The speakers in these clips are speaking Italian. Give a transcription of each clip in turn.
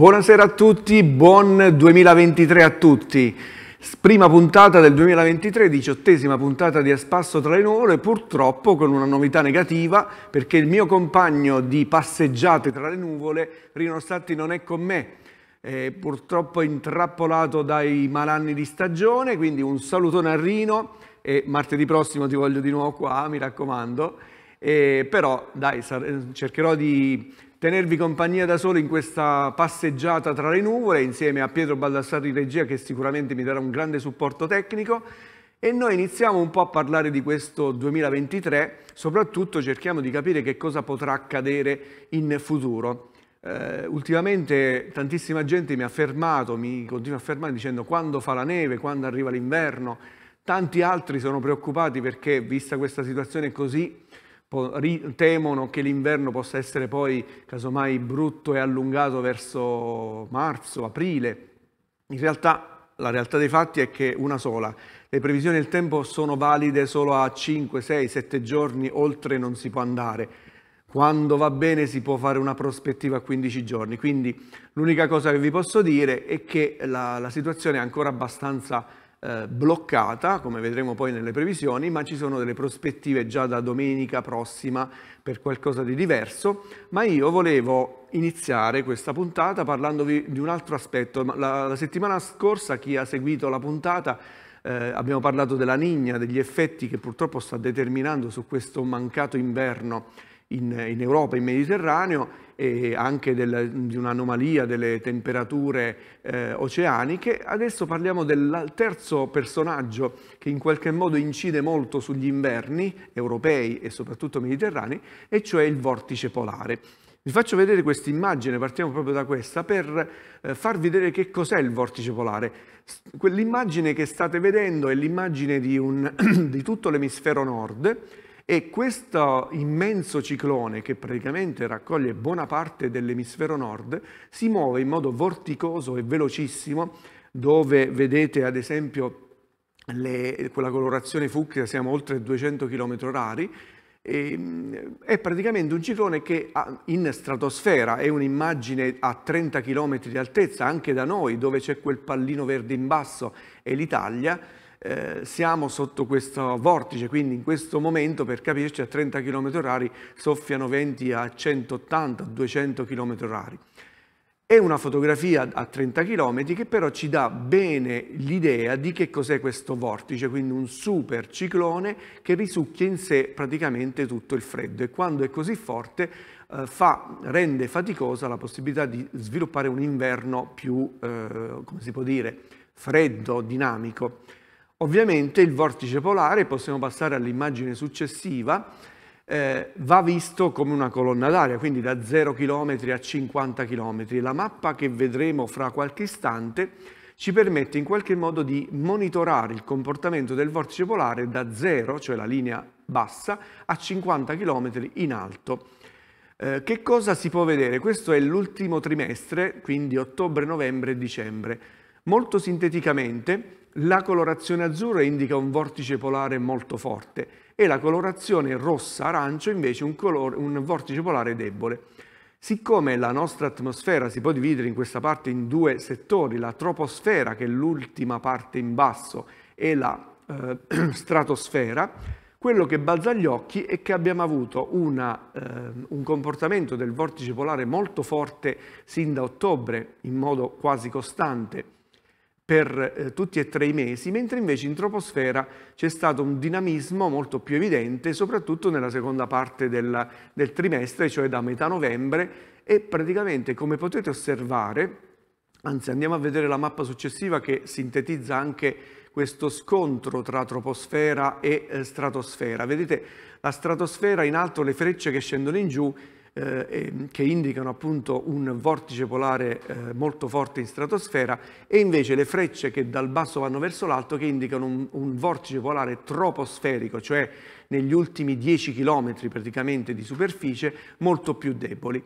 Buonasera a tutti, buon 2023 a tutti. Prima puntata del 2023, diciottesima puntata di A Spasso tra le nuvole, purtroppo con una novità negativa perché il mio compagno di passeggiate tra le nuvole, Rino Statti, non è con me. È purtroppo intrappolato dai malanni di stagione, quindi un salutone a Rino e martedì prossimo ti voglio di nuovo qua, mi raccomando. E però dai, cercherò di tenervi compagnia da solo in questa passeggiata tra le nuvole insieme a Pietro Baldassarri regia che sicuramente mi darà un grande supporto tecnico e noi iniziamo un po' a parlare di questo 2023, soprattutto cerchiamo di capire che cosa potrà accadere in futuro. Eh, ultimamente tantissima gente mi ha fermato, mi continua a fermare dicendo quando fa la neve, quando arriva l'inverno, tanti altri sono preoccupati perché vista questa situazione così temono che l'inverno possa essere poi casomai brutto e allungato verso marzo, aprile. In realtà la realtà dei fatti è che una sola. Le previsioni del tempo sono valide solo a 5, 6, 7 giorni, oltre non si può andare. Quando va bene si può fare una prospettiva a 15 giorni, quindi l'unica cosa che vi posso dire è che la, la situazione è ancora abbastanza eh, bloccata, come vedremo poi nelle previsioni, ma ci sono delle prospettive già da domenica prossima per qualcosa di diverso, ma io volevo iniziare questa puntata parlandovi di un altro aspetto. La, la settimana scorsa chi ha seguito la puntata eh, abbiamo parlato della nigna, degli effetti che purtroppo sta determinando su questo mancato inverno in, in Europa, in Mediterraneo e anche del, di un'anomalia delle temperature eh, oceaniche, adesso parliamo del terzo personaggio che in qualche modo incide molto sugli inverni europei e soprattutto mediterranei, e cioè il vortice polare. Vi faccio vedere questa immagine, partiamo proprio da questa, per eh, far vedere che cos'è il vortice polare. Quell'immagine che state vedendo è l'immagine di, di tutto l'emisfero nord, e questo immenso ciclone, che praticamente raccoglie buona parte dell'emisfero nord, si muove in modo vorticoso e velocissimo, dove vedete ad esempio le, quella colorazione fucsia, siamo oltre 200 km h e, è praticamente un ciclone che in stratosfera è un'immagine a 30 km di altezza, anche da noi, dove c'è quel pallino verde in basso e l'Italia, eh, siamo sotto questo vortice, quindi in questo momento per capirci a 30 km h soffiano venti a 180, 200 km h È una fotografia a 30 km che però ci dà bene l'idea di che cos'è questo vortice, quindi un super ciclone che risucchia in sé praticamente tutto il freddo e quando è così forte eh, fa, rende faticosa la possibilità di sviluppare un inverno più, eh, come si può dire, freddo, dinamico. Ovviamente il vortice polare, possiamo passare all'immagine successiva, eh, va visto come una colonna d'aria, quindi da 0 km a 50 km. La mappa che vedremo fra qualche istante ci permette in qualche modo di monitorare il comportamento del vortice polare da 0, cioè la linea bassa, a 50 km in alto. Eh, che cosa si può vedere? Questo è l'ultimo trimestre, quindi ottobre, novembre e dicembre. Molto sinteticamente, la colorazione azzurra indica un vortice polare molto forte e la colorazione rossa-arancio invece un, colore, un vortice polare debole. Siccome la nostra atmosfera si può dividere in questa parte in due settori, la troposfera, che è l'ultima parte in basso, e la eh, stratosfera, quello che balza agli occhi è che abbiamo avuto una, eh, un comportamento del vortice polare molto forte sin da ottobre, in modo quasi costante, per eh, tutti e tre i mesi, mentre invece in troposfera c'è stato un dinamismo molto più evidente, soprattutto nella seconda parte della, del trimestre, cioè da metà novembre, e praticamente come potete osservare, anzi andiamo a vedere la mappa successiva che sintetizza anche questo scontro tra troposfera e eh, stratosfera. Vedete la stratosfera in alto, le frecce che scendono in giù, eh, che indicano appunto un vortice polare eh, molto forte in stratosfera e invece le frecce che dal basso vanno verso l'alto che indicano un, un vortice polare troposferico, cioè negli ultimi 10 km praticamente di superficie, molto più deboli.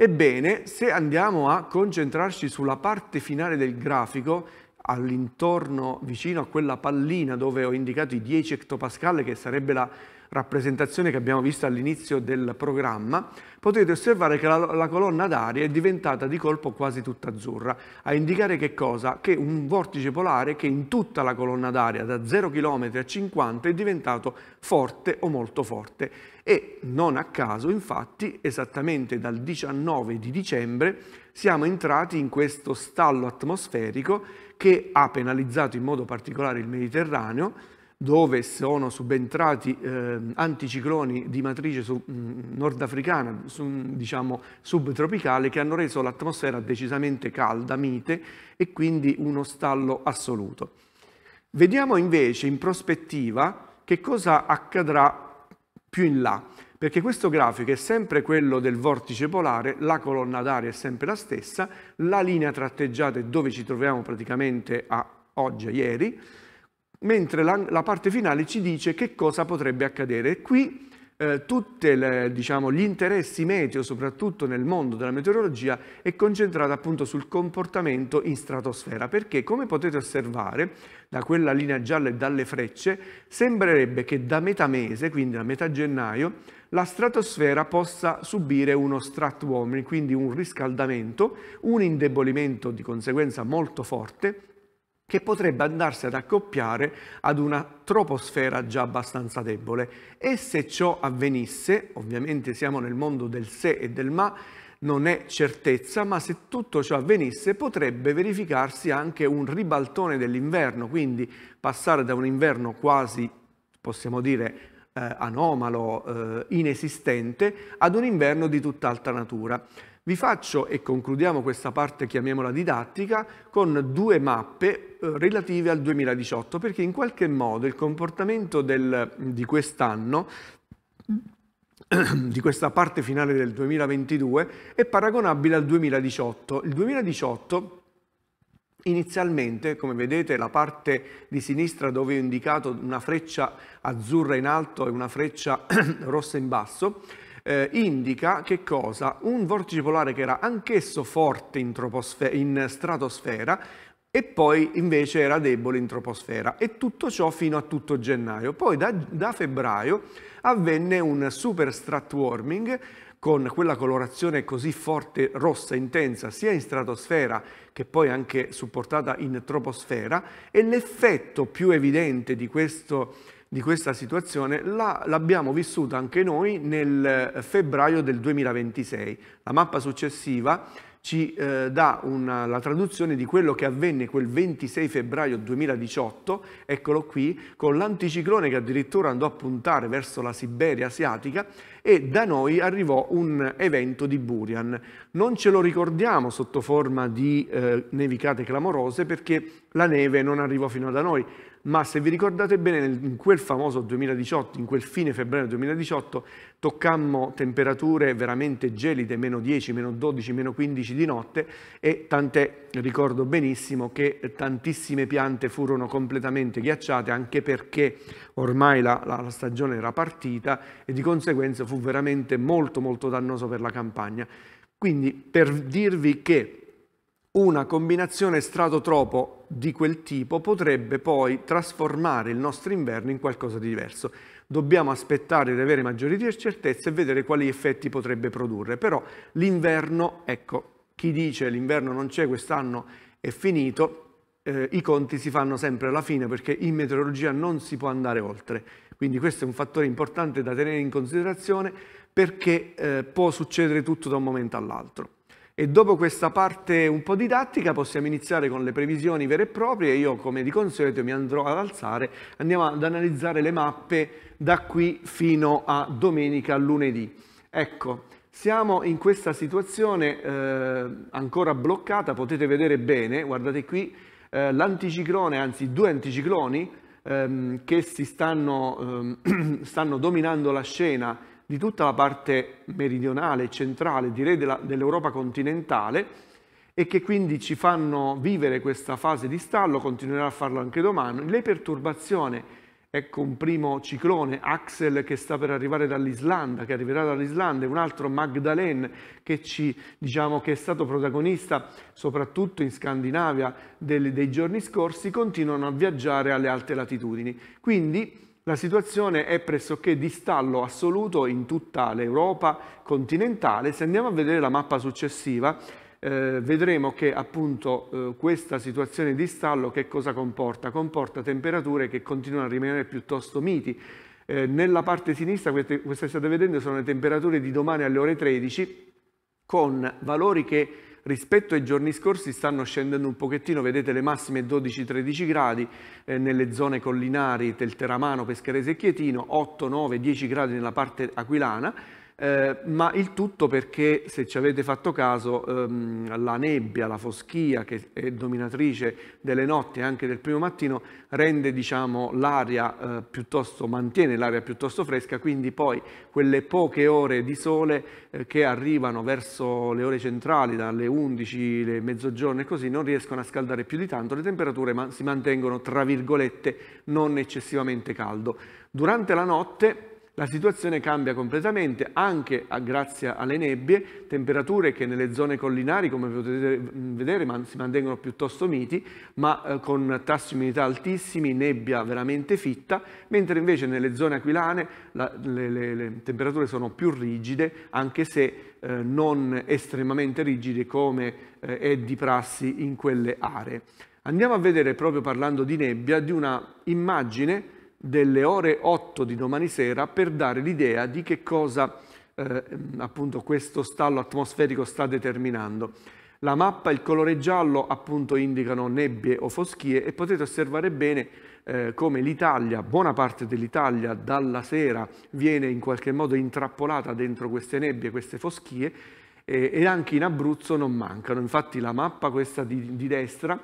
Ebbene, se andiamo a concentrarci sulla parte finale del grafico, all'intorno, vicino a quella pallina dove ho indicato i 10 hectopascal, che sarebbe la rappresentazione che abbiamo visto all'inizio del programma, potete osservare che la, la colonna d'aria è diventata di colpo quasi tutta azzurra, a indicare che cosa? Che un vortice polare che in tutta la colonna d'aria da 0 km a 50 è diventato forte o molto forte e non a caso infatti esattamente dal 19 di dicembre siamo entrati in questo stallo atmosferico che ha penalizzato in modo particolare il Mediterraneo dove sono subentrati eh, anticicloni di matrice mm, nordafricana, diciamo subtropicale, che hanno reso l'atmosfera decisamente calda, mite e quindi uno stallo assoluto. Vediamo invece in prospettiva che cosa accadrà più in là, perché questo grafico è sempre quello del vortice polare, la colonna d'aria è sempre la stessa, la linea tratteggiata è dove ci troviamo praticamente a oggi, a ieri, mentre la, la, parte finale ci dice che cosa potrebbe accadere. E qui eh, tutti diciamo, gli interessi meteo, soprattutto nel mondo della meteorologia, è concentrato appunto sul comportamento in stratosfera, perché come potete osservare da quella linea gialla e dalle frecce, sembrerebbe che da metà mese, quindi da metà gennaio, la stratosfera possa subire uno strat warming, quindi un riscaldamento, un indebolimento di conseguenza molto forte, che potrebbe andarsi ad accoppiare ad una troposfera già abbastanza debole. E se ciò avvenisse, ovviamente siamo nel mondo del se e del ma, non è certezza, ma se tutto ciò avvenisse potrebbe verificarsi anche un ribaltone dell'inverno, quindi passare da un inverno quasi, possiamo dire, eh, anomalo, eh, inesistente, ad un inverno di tutt'altra natura. Vi faccio, e concludiamo questa parte, chiamiamola didattica, con due mappe eh, relative al 2018, perché in qualche modo il comportamento del, di quest'anno di questa parte finale del 2022 è paragonabile al 2018. Il 2018 inizialmente, come vedete, la parte di sinistra dove ho indicato una freccia azzurra in alto e una freccia rossa in basso, eh, indica che cosa? Un vortice polare che era anch'esso forte in, in stratosfera e poi invece era debole in troposfera e tutto ciò fino a tutto gennaio. Poi da, da febbraio avvenne un super strat warming con quella colorazione così forte, rossa, intensa, sia in stratosfera che poi anche supportata in troposfera e l'effetto più evidente di questo di questa situazione l'abbiamo vissuta anche noi nel eh, febbraio del 2026. La mappa successiva ci eh, dà una, la traduzione di quello che avvenne quel 26 febbraio 2018, eccolo qui, con l'anticiclone che addirittura andò a puntare verso la Siberia asiatica e da noi arrivò un evento di Burian. Non ce lo ricordiamo sotto forma di eh, nevicate clamorose perché la neve non arrivò fino da noi, ma se vi ricordate bene, in quel famoso 2018, in quel fine febbraio 2018, toccammo temperature veramente gelide, meno 10, meno 12, meno 15 di notte e tant'è, ricordo benissimo, che tantissime piante furono completamente ghiacciate anche perché ormai la, la, la stagione era partita e di conseguenza fu veramente molto molto dannoso per la campagna. Quindi per dirvi che una combinazione stratotropo di quel tipo potrebbe poi trasformare il nostro inverno in qualcosa di diverso. Dobbiamo aspettare di avere maggiori certezze e vedere quali effetti potrebbe produrre. Però l'inverno, ecco, chi dice l'inverno non c'è, quest'anno è finito, eh, i conti si fanno sempre alla fine perché in meteorologia non si può andare oltre. Quindi questo è un fattore importante da tenere in considerazione perché eh, può succedere tutto da un momento all'altro. E dopo questa parte un po' didattica possiamo iniziare con le previsioni vere e proprie. Io, come di consueto, mi andrò ad alzare. Andiamo ad analizzare le mappe da qui fino a domenica, lunedì. Ecco, siamo in questa situazione eh, ancora bloccata, potete vedere bene, guardate qui, eh, l'anticiclone, anzi due anticicloni, ehm, che si stanno, ehm, stanno dominando la scena di tutta la parte meridionale e centrale, direi dell'Europa continentale, e che quindi ci fanno vivere questa fase di stallo, continuerà a farlo anche domani. Le perturbazioni, ecco un primo ciclone, Axel che sta per arrivare dall'Islanda, che arriverà dall'Islanda, e un altro Magdalene che, ci, diciamo, che, è stato protagonista soprattutto in Scandinavia dei, dei giorni scorsi, continuano a viaggiare alle alte latitudini. Quindi la situazione è pressoché di stallo assoluto in tutta l'Europa continentale. Se andiamo a vedere la mappa successiva, eh, vedremo che appunto eh, questa situazione di stallo che cosa comporta? Comporta temperature che continuano a rimanere piuttosto miti. Eh, nella parte sinistra, queste, queste state vedendo, sono le temperature di domani alle ore 13 con valori che rispetto ai giorni scorsi stanno scendendo un pochettino, vedete le massime 12-13 gradi eh, nelle zone collinari Telteramano, Pescherese e Chietino, 8, 9, 10 gradi nella parte aquilana, eh, ma il tutto perché, se ci avete fatto caso, ehm, la nebbia, la foschia che è dominatrice delle notti e anche del primo mattino rende diciamo, l'aria eh, piuttosto, mantiene l'aria piuttosto fresca, quindi poi quelle poche ore di sole eh, che arrivano verso le ore centrali, dalle 11, le mezzogiorno e così, non riescono a scaldare più di tanto, le temperature ma- si mantengono tra virgolette non eccessivamente caldo. Durante la notte la situazione cambia completamente anche grazie alle nebbie, temperature che nelle zone collinari, come potete vedere, si mantengono piuttosto miti, ma eh, con tassi di umidità altissimi, nebbia veramente fitta, mentre invece nelle zone aquilane la, le, le, le, temperature sono più rigide, anche se eh, non estremamente rigide come eh, è di prassi in quelle aree. Andiamo a vedere, proprio parlando di nebbia, di una immagine delle ore 8 di domani sera per dare l'idea di che cosa eh, appunto questo stallo atmosferico sta determinando. La mappa, il colore giallo appunto indicano nebbie o foschie e potete osservare bene eh, come l'Italia, buona parte dell'Italia dalla sera viene in qualche modo intrappolata dentro queste nebbie, queste foschie e, e anche in Abruzzo non mancano. Infatti la mappa questa di, di destra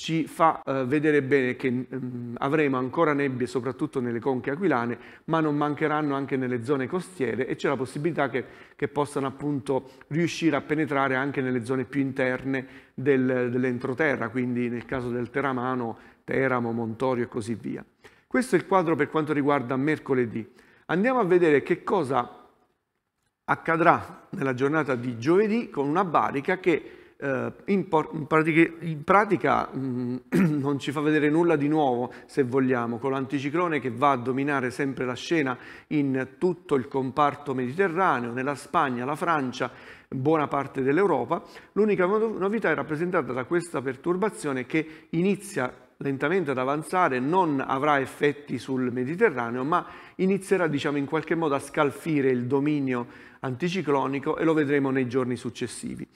ci fa eh, vedere bene che mh, mm, avremo ancora nebbie soprattutto nelle conche aquilane, ma non mancheranno anche nelle zone costiere e c'è la possibilità che, che, possano appunto riuscire a penetrare anche nelle zone più interne del, dell'entroterra, quindi nel caso del Teramano, Teramo, Montorio e così via. Questo è il quadro per quanto riguarda mercoledì. Andiamo a vedere che cosa accadrà nella giornata di giovedì con una barica che eh, in, pratica, in mm, pratica non ci fa vedere nulla di nuovo, se vogliamo, con l'anticiclone che va a dominare sempre la scena in tutto il comparto mediterraneo, nella Spagna, la Francia, buona parte dell'Europa. L'unica novità è rappresentata da questa perturbazione che inizia lentamente ad avanzare, non avrà effetti sul Mediterraneo, ma inizierà diciamo, in qualche modo a scalfire il dominio anticiclonico e lo vedremo nei giorni successivi.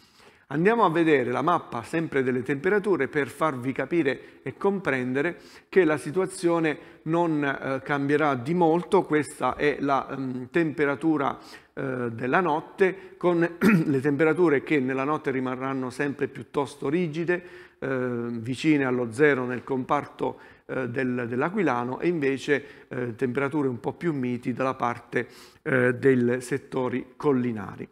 Andiamo a vedere la mappa sempre delle temperature per farvi capire e comprendere che la situazione non eh, cambierà di molto, questa è la mh, mm, temperatura eh, della notte con le temperature che nella notte rimarranno sempre piuttosto rigide, eh, vicine allo zero nel comparto eh, del, dell'Aquilano e invece eh, temperature un po' più miti dalla parte eh, dei settori collinari.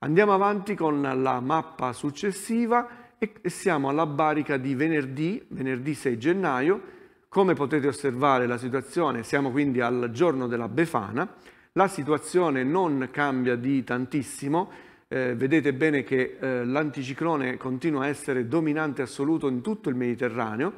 Andiamo avanti con la mappa successiva e siamo alla barica di venerdì, venerdì 6 gennaio. Come potete osservare la situazione, siamo quindi al giorno della Befana. La situazione non cambia di tantissimo, eh, vedete bene che eh, l'anticiclone continua a essere dominante assoluto in tutto il Mediterraneo.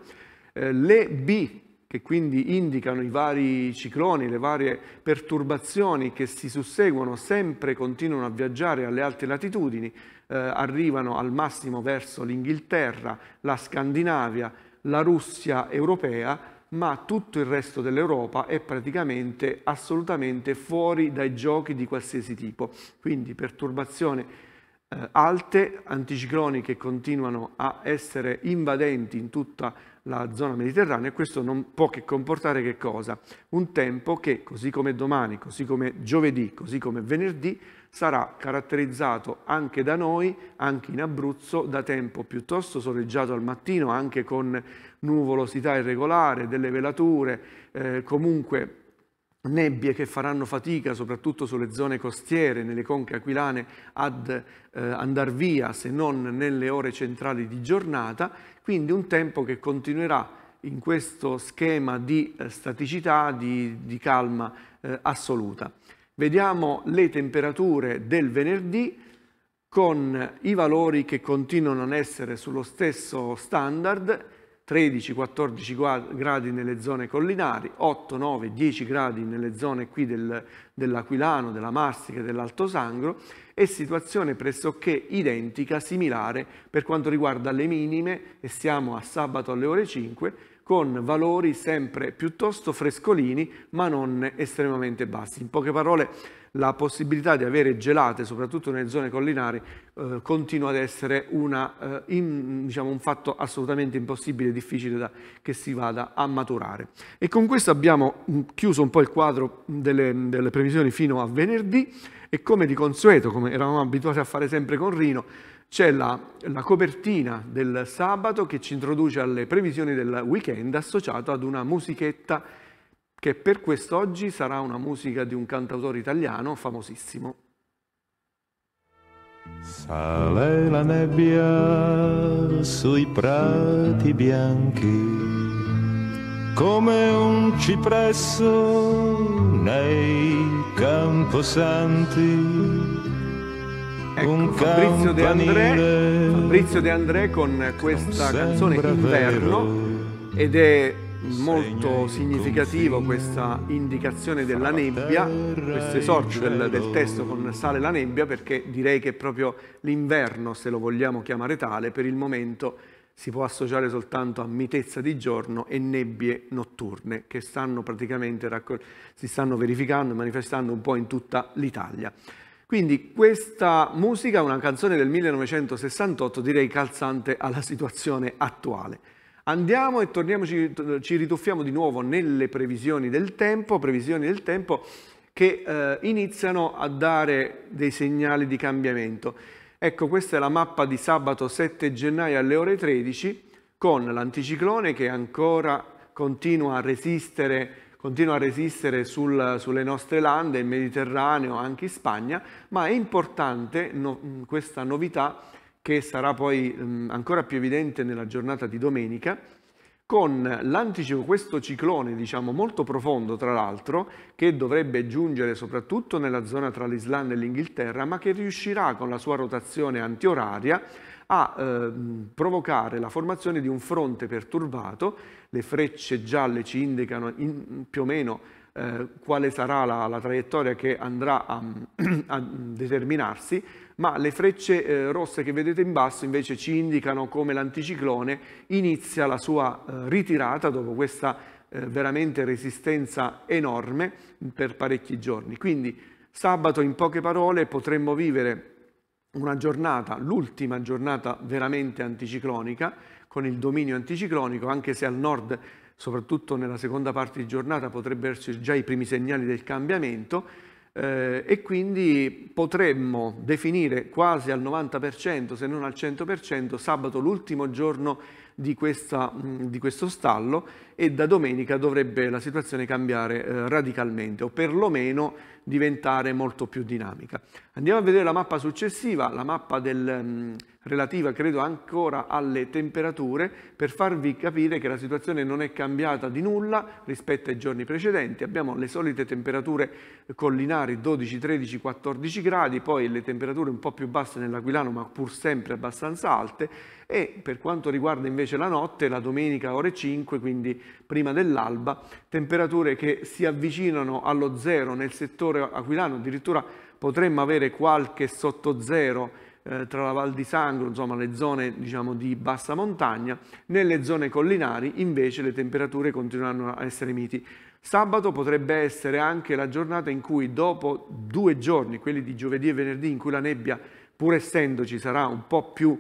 Eh, le B che quindi indicano i vari cicloni, le varie perturbazioni che si susseguono, sempre continuano a viaggiare alle alte latitudini, eh, arrivano al massimo verso l'Inghilterra, la Scandinavia, la Russia europea, ma tutto il resto dell'Europa è praticamente assolutamente fuori dai giochi di qualsiasi tipo. Quindi perturbazioni eh, alte, anticicloni che continuano a essere invadenti in tutta l'Europa, la zona mediterranea e questo non può che comportare che cosa? Un tempo che, così come domani, così come giovedì, così come venerdì, sarà caratterizzato anche da noi, anche in Abruzzo, da tempo piuttosto soleggiato al mattino, anche con nuvolosità irregolare, delle velature, eh, comunque nebbie che faranno fatica soprattutto sulle zone costiere, nelle conche aquilane, ad eh, andar via se non nelle ore centrali di giornata, quindi un tempo che continuerà in questo schema di eh, staticità, di, di calma eh, assoluta. Vediamo le temperature del venerdì con i valori che continuano ad essere sullo stesso standard, 13-14 gradi nelle zone collinari, 8, 9, 10 gradi nelle zone qui del, dell'Aquilano, della Marsica, dell'Alto Sangro e situazione pressoché identica, similare per quanto riguarda le minime e siamo a sabato alle ore 5 con valori sempre piuttosto frescolini ma non estremamente bassi. In poche parole la possibilità di avere gelate, soprattutto nelle zone collinari, eh, continua ad essere una, eh, in, diciamo, un fatto assolutamente impossibile e difficile da, che si vada a maturare. E con questo abbiamo mm, chiuso un po' il quadro delle, delle previsioni fino a venerdì e come di consueto, come eravamo abituati a fare sempre con Rino, c'è la, la, copertina del sabato che ci introduce alle previsioni del weekend associato ad una musichetta che per quest'oggi sarà una musica di un cantautore italiano famosissimo. Sale la nebbia sui prati bianchi come un cipresso nei camposanti Ecco, Fabrizio De André, Fabrizio De André con questa canzone Inverno ed è molto significativo questa indicazione della nebbia, questo esordio del, del, testo con sale la nebbia perché direi che proprio l'inverno, se lo vogliamo chiamare tale, per il momento si può associare soltanto a mitezza di giorno e nebbie notturne che stanno praticamente si stanno verificando e manifestando un po' in tutta l'Italia. Quindi questa musica è una canzone del 1968, direi calzante alla situazione attuale. Andiamo e torniamoci, ci rituffiamo di nuovo nelle previsioni del tempo, previsioni del tempo che eh, iniziano a dare dei segnali di cambiamento. Ecco, questa è la mappa di sabato 7 gennaio alle ore 13 con l'anticiclone che ancora continua a resistere continua a resistere sul, sulle nostre lande, in Mediterraneo, anche in Spagna, ma è importante no, questa novità che sarà poi mh, ancora più evidente nella giornata di domenica, con l'anticipo, questo ciclone diciamo molto profondo tra l'altro, che dovrebbe giungere soprattutto nella zona tra l'Islanda e l'Inghilterra, ma che riuscirà con la sua rotazione antioraria a eh, provocare la formazione di un fronte perturbato, le frecce gialle ci indicano in, più o meno eh, quale sarà la, la, traiettoria che andrà a, a determinarsi, ma le frecce eh, rosse che vedete in basso invece ci indicano come l'anticiclone inizia la sua eh, ritirata dopo questa eh, veramente resistenza enorme per parecchi giorni. Quindi sabato in poche parole potremmo vivere una giornata, l'ultima giornata veramente anticiclonica, con il dominio anticiclonico, anche se al nord, soprattutto nella seconda parte di giornata, potrebbero esserci già i primi segnali del cambiamento, eh, e quindi potremmo definire quasi al 90% se non al 100% sabato l'ultimo giorno di, questa, di questo stallo e da domenica dovrebbe la situazione cambiare eh, radicalmente o perlomeno diventare molto più dinamica. Andiamo a vedere la mappa successiva, la mappa del, mh, mm, relativa credo ancora alle temperature per farvi capire che la situazione non è cambiata di nulla rispetto ai giorni precedenti. Abbiamo le solite temperature collinari 12, 13, 14 gradi, poi le temperature un po' più basse nell'Aquilano ma pur sempre abbastanza alte e per quanto riguarda invece la notte, la domenica ore 5, quindi prima dell'alba, temperature che si avvicinano allo zero nel settore aquilano, addirittura potremmo avere qualche sotto zero eh, tra la Val di Sangro, insomma le zone diciamo, di bassa montagna, nelle zone collinari invece le temperature continueranno a essere miti. Sabato potrebbe essere anche la giornata in cui dopo due giorni, quelli di giovedì e venerdì, in cui la nebbia pur essendoci sarà un po' più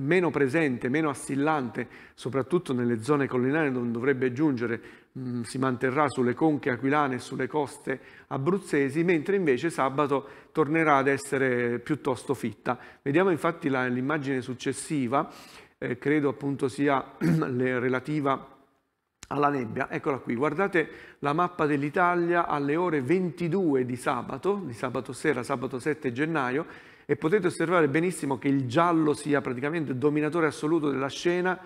meno presente, meno assillante, soprattutto nelle zone collinari non dovrebbe giungere, mh, mm, si manterrà sulle conche aquilane e sulle coste abruzzesi, mentre invece sabato tornerà ad essere piuttosto fitta. Vediamo infatti l'immagine successiva, eh, credo appunto sia relativa alla nebbia. Eccola qui, guardate la mappa dell'Italia alle ore 22 di sabato, di sabato sera, sabato 7 gennaio, e potete osservare benissimo che il giallo sia praticamente il dominatore assoluto della scena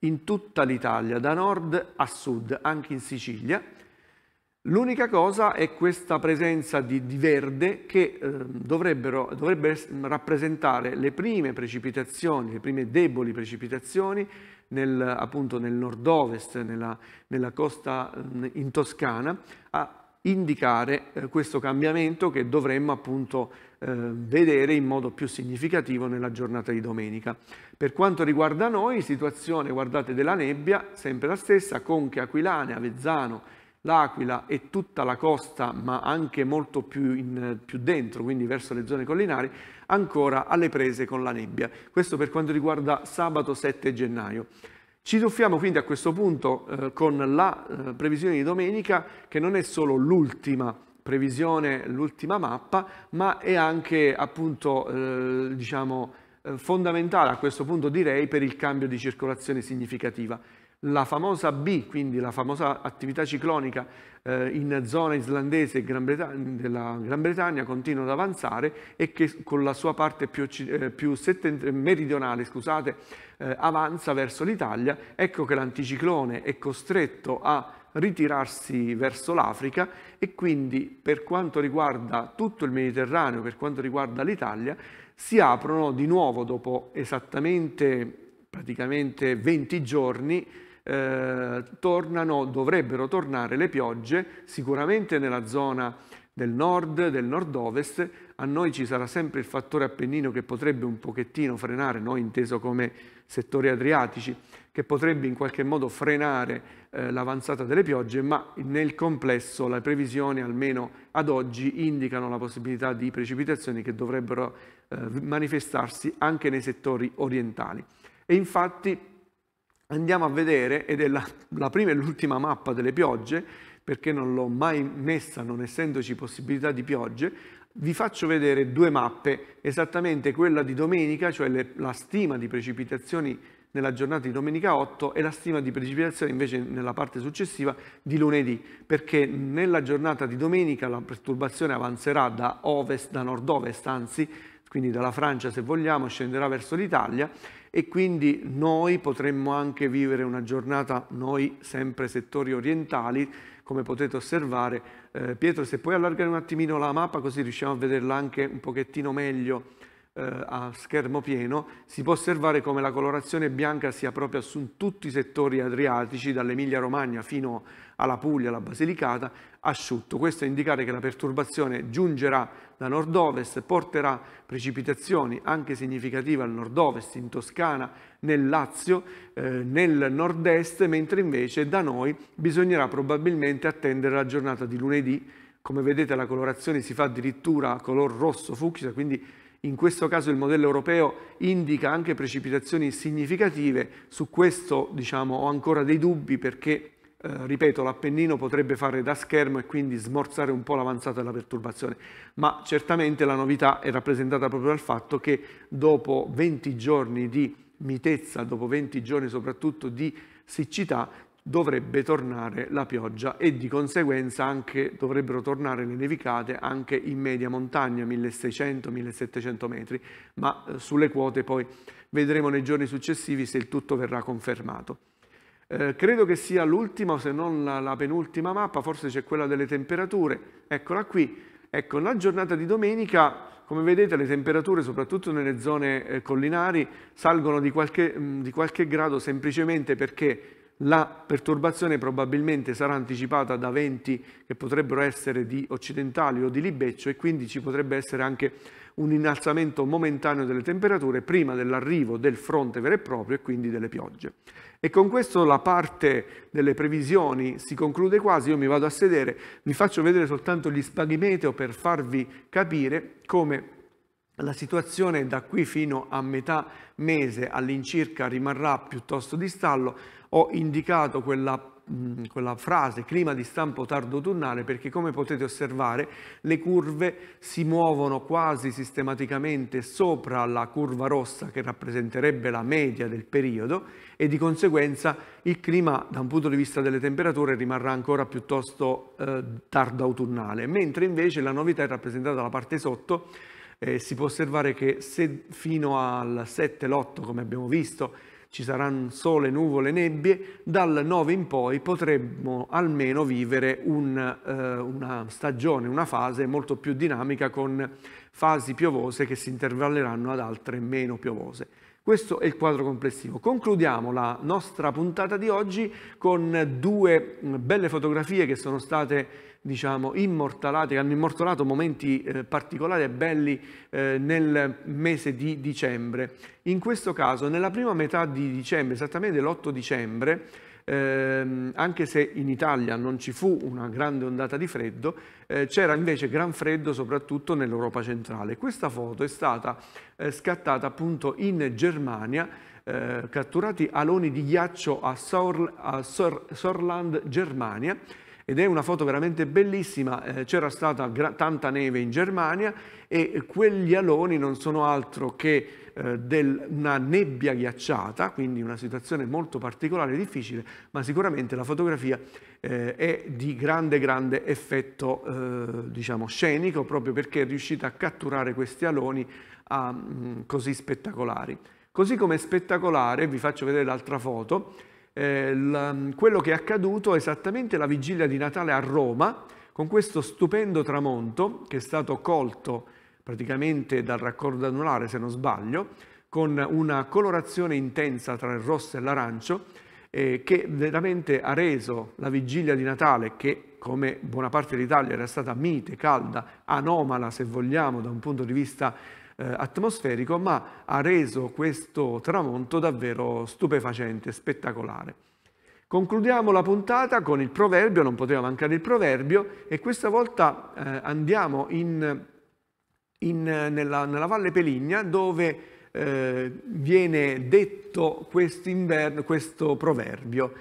in tutta l'Italia, da nord a sud, anche in Sicilia. L'unica cosa è questa presenza di, di verde che eh, dovrebbe rappresentare le prime precipitazioni, le prime deboli precipitazioni nel, appunto nel nord-ovest, nella, nella, costa ehm, in Toscana, a, indicare eh, questo cambiamento che dovremmo appunto eh, vedere in modo più significativo nella giornata di domenica. Per quanto riguarda noi, situazione, guardate, della nebbia, sempre la stessa, Conche, Aquilane, Avezzano, L'Aquila e tutta la costa, ma anche molto più, in, più dentro, quindi verso le zone collinari, ancora alle prese con la nebbia. Questo per quanto riguarda sabato 7 gennaio. Ci tuffiamo quindi a questo punto eh, con la eh, previsione di domenica che non è solo l'ultima previsione, l'ultima mappa, ma è anche appunto eh, diciamo, eh, fondamentale a questo punto direi per il cambio di circolazione significativa la famosa B, quindi la famosa attività ciclonica eh, in zona islandese Gran della Gran Bretagna continua ad avanzare e che con la sua parte più, eh, più meridionale scusate, eh, avanza verso l'Italia, ecco che l'anticiclone è costretto a ritirarsi verso l'Africa e quindi per quanto riguarda tutto il Mediterraneo, per quanto riguarda l'Italia, si aprono di nuovo dopo esattamente praticamente 20 giorni eh, tornano, dovrebbero tornare le piogge, sicuramente nella zona del nord, del nord-ovest, a noi ci sarà sempre il fattore Appennino che potrebbe un pochettino frenare, noi inteso come settori adriatici, che potrebbe in qualche modo frenare eh, l'avanzata delle piogge, ma nel complesso le previsioni, almeno ad oggi, indicano la possibilità di precipitazioni che dovrebbero eh, manifestarsi anche nei settori orientali. E infatti andiamo a vedere, ed è la, la prima e l'ultima mappa delle piogge, perché non l'ho mai messa non essendoci possibilità di piogge, vi faccio vedere due mappe, esattamente quella di domenica, cioè le, la stima di precipitazioni nella giornata di domenica 8 e la stima di precipitazione invece nella parte successiva di lunedì, perché nella giornata di domenica la perturbazione avanzerà da ovest, da nord-ovest anzi, quindi dalla Francia se vogliamo, scenderà verso l'Italia e quindi noi potremmo anche vivere una giornata, noi sempre settori orientali, come potete osservare. Eh, Pietro, se puoi allargare un attimino la mappa così riusciamo a vederla anche un pochettino meglio eh, a schermo pieno, si può osservare come la colorazione bianca sia proprio su tutti i settori adriatici, dall'Emilia Romagna fino a alla Puglia, alla Basilicata, asciutto. Questo a indicare che la perturbazione giungerà da nord-ovest, porterà precipitazioni anche significative al nord-ovest, in Toscana, nel Lazio, eh, nel nord-est, mentre invece da noi bisognerà probabilmente attendere la giornata di lunedì. Come vedete la colorazione si fa addirittura a color rosso fucsia, quindi in questo caso il modello europeo indica anche precipitazioni significative, su questo diciamo, ho ancora dei dubbi perché eh, ripeto, l'appennino potrebbe fare da schermo e quindi smorzare un po' l'avanzata della perturbazione, ma certamente la novità è rappresentata proprio dal fatto che dopo 20 giorni di mitezza, dopo 20 giorni soprattutto di siccità, dovrebbe tornare la pioggia e di conseguenza anche dovrebbero tornare le nevicate anche in media montagna 1600-1700 metri ma eh, sulle quote poi vedremo nei giorni successivi se il tutto verrà confermato. Eh, credo che sia l'ultima, se non la, la penultima mappa, forse c'è quella delle temperature, eccola qui. Ecco, la giornata di domenica, come vedete, le temperature, soprattutto nelle zone eh, collinari, salgono di qualche, mm, di qualche grado semplicemente perché la perturbazione probabilmente sarà anticipata da venti che potrebbero essere di occidentali o di libeccio e quindi ci potrebbe essere anche un innalzamento momentaneo delle temperature prima dell'arrivo del fronte vero e proprio e quindi delle piogge. E con questo la parte delle previsioni si conclude quasi, io mi vado a sedere, vi faccio vedere soltanto gli spaghi meteo per farvi capire come la situazione da qui fino a metà mese all'incirca rimarrà piuttosto di stallo. Ho indicato quella quella frase clima di stampo tardo autunnale perché come potete osservare le curve si muovono quasi sistematicamente sopra la curva rossa che rappresenterebbe la media del periodo e di conseguenza il clima da un punto di vista delle temperature rimarrà ancora piuttosto eh, tardo autunnale mentre invece la novità è rappresentata dalla parte sotto eh, si può osservare che se fino al 7, l'8 come abbiamo visto ci saranno sole, nuvole, nebbie, dal 9 in poi potremmo almeno vivere un, eh, una stagione, una fase molto più dinamica con fasi piovose che si intervalleranno ad altre meno piovose. Questo è il quadro complessivo. Concludiamo la nostra puntata di oggi con due mm, belle fotografie che sono state diciamo, immortalati, hanno immortalato momenti eh, particolari e belli eh, nel mese di dicembre. In questo caso, nella prima metà di dicembre, esattamente l'8 dicembre, ehm, anche se in Italia non ci fu una grande ondata di freddo, eh, c'era invece gran freddo soprattutto nell'Europa centrale. Questa foto è stata eh, scattata appunto in Germania, eh, catturati aloni di ghiaccio a, Sor a Sor Sorland, Germania, ed è una foto veramente bellissima, eh, c'era stata tanta neve in Germania e quegli aloni non sono altro che eh, del, una nebbia ghiacciata, quindi una situazione molto particolare e difficile, ma sicuramente la fotografia eh, è di grande grande effetto eh, diciamo scenico proprio perché è riuscita a catturare questi aloni a, mh, mm, così spettacolari. Così come spettacolare, vi faccio vedere l'altra foto, eh, la, mm, quello che è accaduto esattamente la vigilia di Natale a Roma, con questo stupendo tramonto che è stato colto praticamente dal raccordo anulare, se non sbaglio, con una colorazione intensa tra il rosso e l'arancio, eh, che veramente ha reso la vigilia di Natale, che come buona parte dell'Italia era stata mite, calda, anomala se vogliamo da un punto di vista eh, atmosferico, ma ha reso questo tramonto davvero stupefacente, spettacolare. Concludiamo la puntata con il proverbio, non poteva mancare il proverbio, e questa volta eh, andiamo in, in, nella, nella, Valle Peligna dove eh, viene detto questo proverbio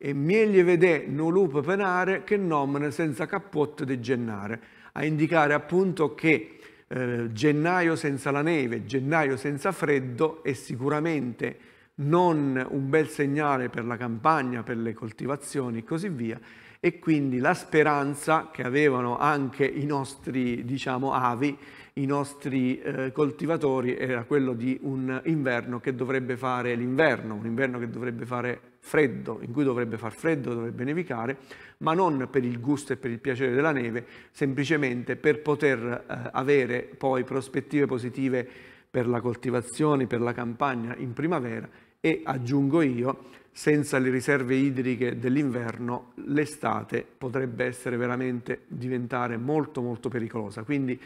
e meglio vedè no lupo penare che nomine senza cappotto degennare, a indicare appunto che eh, gennaio senza la neve, gennaio senza freddo è sicuramente non un bel segnale per la campagna, per le coltivazioni e così via e quindi la speranza che avevano anche i nostri diciamo, avi, i nostri eh, coltivatori era quello di un inverno che dovrebbe fare l'inverno, un inverno che dovrebbe fare freddo, in cui dovrebbe far freddo, dovrebbe nevicare, ma non per il gusto e per il piacere della neve, semplicemente per poter eh, avere poi prospettive positive per la coltivazione, per la campagna in primavera e aggiungo io, senza le riserve idriche dell'inverno, l'estate potrebbe essere veramente diventare molto molto pericolosa. Quindi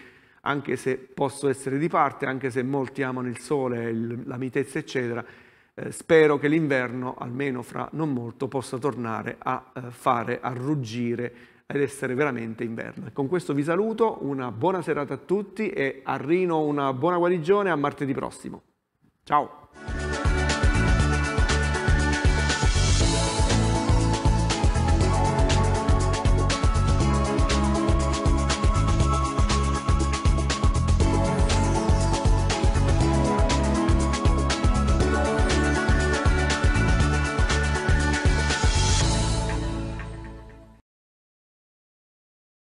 anche se posso essere di parte, anche se molti amano il sole, la mitezza eccetera, eh, spero che l'inverno, almeno fra non molto, possa tornare a eh, fare ruggire ed essere veramente inverno. E con questo vi saluto, una buona serata a tutti e a Rino una buona guarigione a martedì prossimo. Ciao!